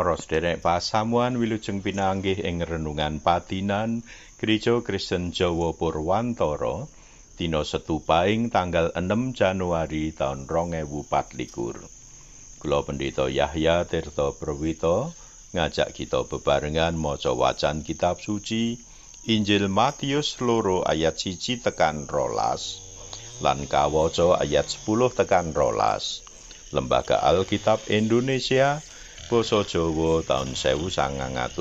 Para sederek pasamuan wilujeng pinanggih ing renungan patinan Gereja Kristen Jawa Purwantoro Dino Setu tanggal 6 Januari 2004 2024. Kula Pendeta Yahya Tirta Perwita ngajak kita bebarengan maca wacan kitab suci Injil Matius loro ayat siji tekan rolas lan kawaca ayat 10 tekan rolas Lembaga Alkitab Indonesia Basa Jawa taun 1994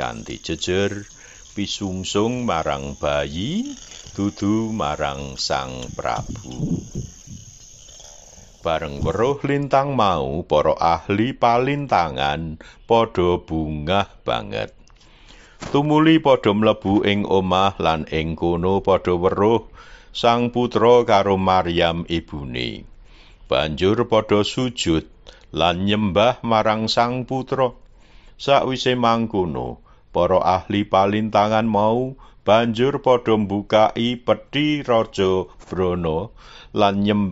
kanthi jejer pisungsung marang bayi dudu marang Sang Prabu. Bareng weruh lintang mau para ahli palintangan padha bungah banget. Tumuli padha mlebu ing omah lan ing kono padha weruh sang putra karo Maryam ibune. Banjur padha sujud lan nyembah marang Sang Putra. Sakwise mangkono, para ahli palintangan mau banjur padha mbukai pedhi Raja Brana lan nyem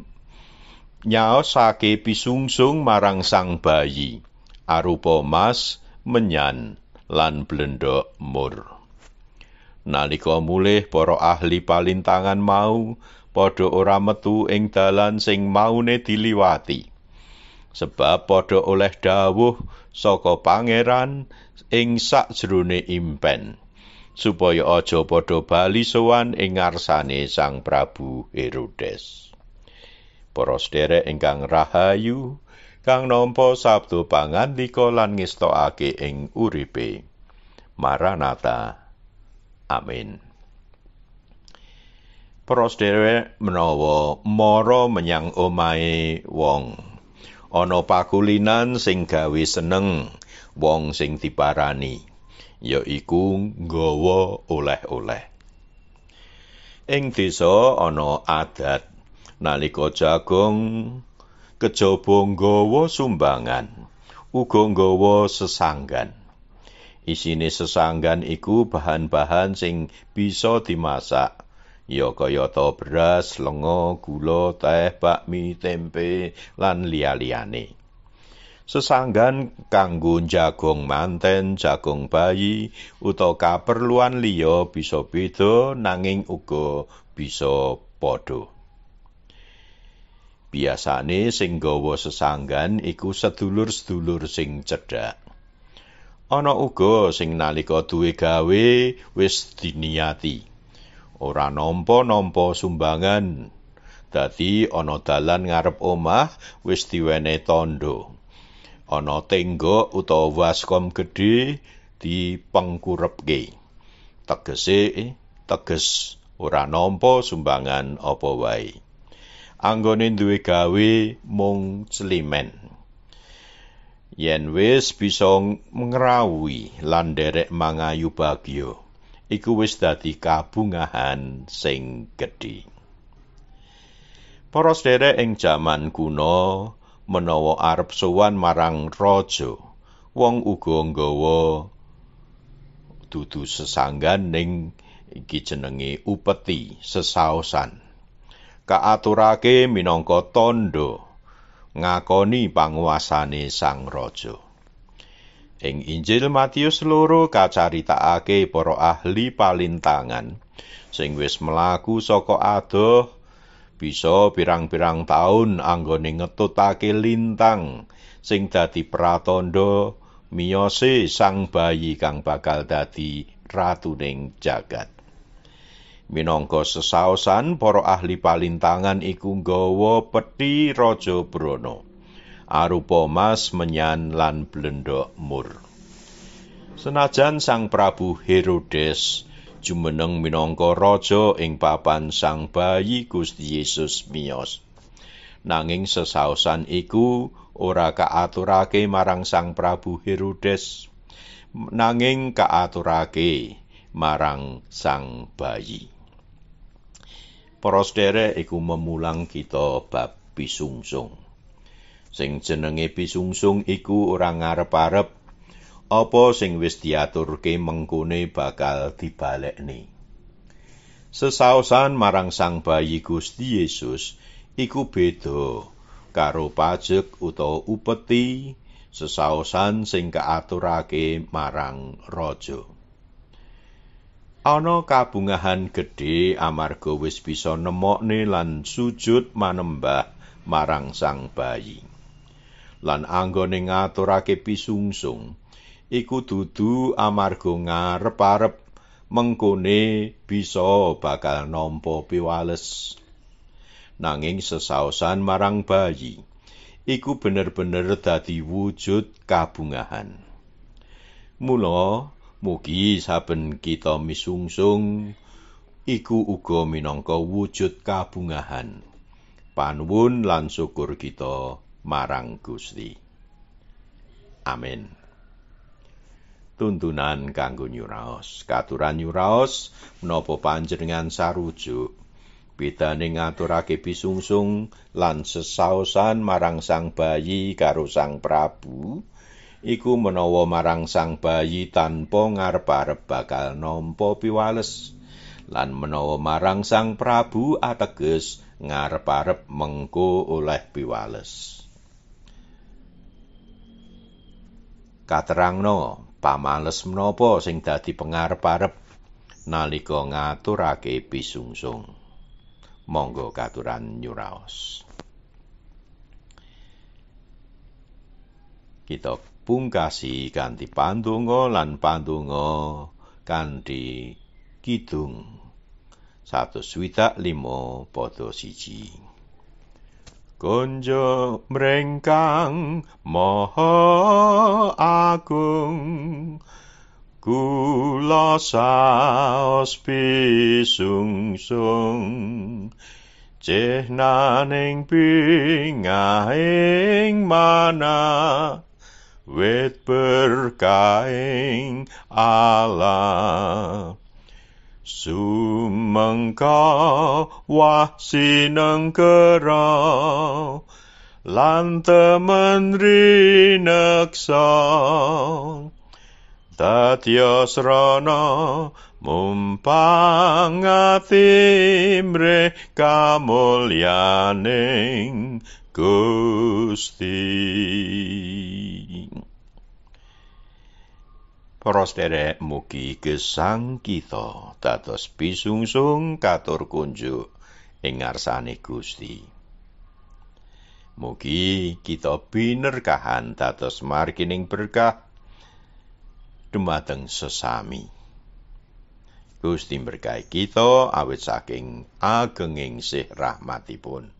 nyaosake pisungsung marang sang bayi arupa mas menyan lan blendok mur nalika mulih para ahli palintangan mau padha ora metu ing dalan sing maune diliwati sebab padha oleh dawuh saka pangeran ing sajrone impen supaya aja padha bali sowan ing ngarsane Sang Prabu Herodes. Para sederek ingkang rahayu kang nampa sabdo pangandika lan ngestokake ing uripe. Maranata. Amin. Para sederek menawa mara menyang omahe wong ana pakulinan sing gawe seneng wong sing diparani yaiku nggawa oleh-oleh ing desa ana adat nalika jagung kejaba nggawa sumbangan uga nggawa sesanggan isine sesanggan iku bahan-bahan sing bisa dimasak ya kaya ta beras, lenga, gula, teh, bakmi, tempe lan liya-liyane. Sesangan kanggo jagung manten, jagung bayi utawa kaperluan liya bisa beda nanging uga bisa padha. Biasane sing gawa sesanggan iku sedulur-sedulur sing cedhak. Ana uga sing nalika duwe gawe wis diniati. ora nampa-nampa sumbangan. Dadi ana dalan ngarep omah wis diwene tandha. Ana tenggo utawa waskom gedhe dipengkurepke. Tegese teges ora nampa sumbangan apa wae. Anggone duwe gawe mung celimen. Yen wis bisa ngrawuhi lan nderek mangayu bagya. iku wis dadi kabungahan sing gedhe. Para sedherek jaman kuno menawa arep sowan marang raja, wong uga nggawa dudu sesanggan ning iki jenenge upeti, sesaosan. Kaaturake minangka tandha ngakoni panguasane sang raja. Ing Injil Matius loro kacaritakake para ahli palintangan sing wis mlaku saka adoh bisa pirang-pirang taun anggone ngetutake lintang sing dadi pratandha miyose sang bayi kang bakal dadi ratuning jagat. Minangka sesaosan para ahli palintangan iku nggawa peti raja brono. arupa mas menyan lan blendok mur. Senajan Sang Prabu Herodes jumeneng minangka raja ing papan Sang Bayi Gusti Yesus miyos. Nanging sesaosan iku ora kaaturake marang Sang Prabu Herodes, nanging kaaturake marang Sang Bayi. Prosdere iku memulang kita bab pisungsung. Sing jenenge pisungsung iku ora ngarep-arep apa sing wis diaturke mengkune bakal dibalekne. Sesaosan marang sang bayi Gusti Yesus iku beda karo pajek utawa upeti sesaosan sing kaaturake marang raja. Ana kabungahan gedhe amarga wis bisa nemokne lan sujud manembah marang sang bayi. Lan anggone ngaturake pisungsung, iku dudu amarga ngarep-arep mengkone bisa bakal nampa piwales nanging sesaosan marang bayi iku bener-bener dadi wujud kabungahan mula mugi saben kita misungsung iku uga minangka wujud kabungahan panuwun lan syukur kita marang Gusti amin tuntunan kanggo nyuraos katuran nyuraos menapa panjenengan sarujuk bedane ngaturake bisungsung lan sesaosan marang sang bayi karo sang prabu iku menawa marang sang bayi tanpa ngarep-arep bakal nampa piwales lan menawa marang sang prabu ateges ngarep-arep mengko oleh piwales katerangno pamales menapa sing dadi pengarep-arep nalika ngaturake bisungsung. Monggo katuran nyuraos. Kita pungkasi ganti pandonga lan pandonga kanthi kidung 105 padha siji. Konjo mrengkang maha agung kula saos pisungsung cehnaning pingahing mana wit berkaing alam Sumengkau wah sineng kerau Lan temen rineksau Tatya serono kamulyaning Gusti Prostere mugi gesang kita dados bisungsung katur kunjuk ing ngasane Gusti. Mugi kita binerkahan dados margining berkah dumateng sesami. Gusti berkahi kita awet saking agenging sih rahmatipun.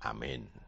Amin.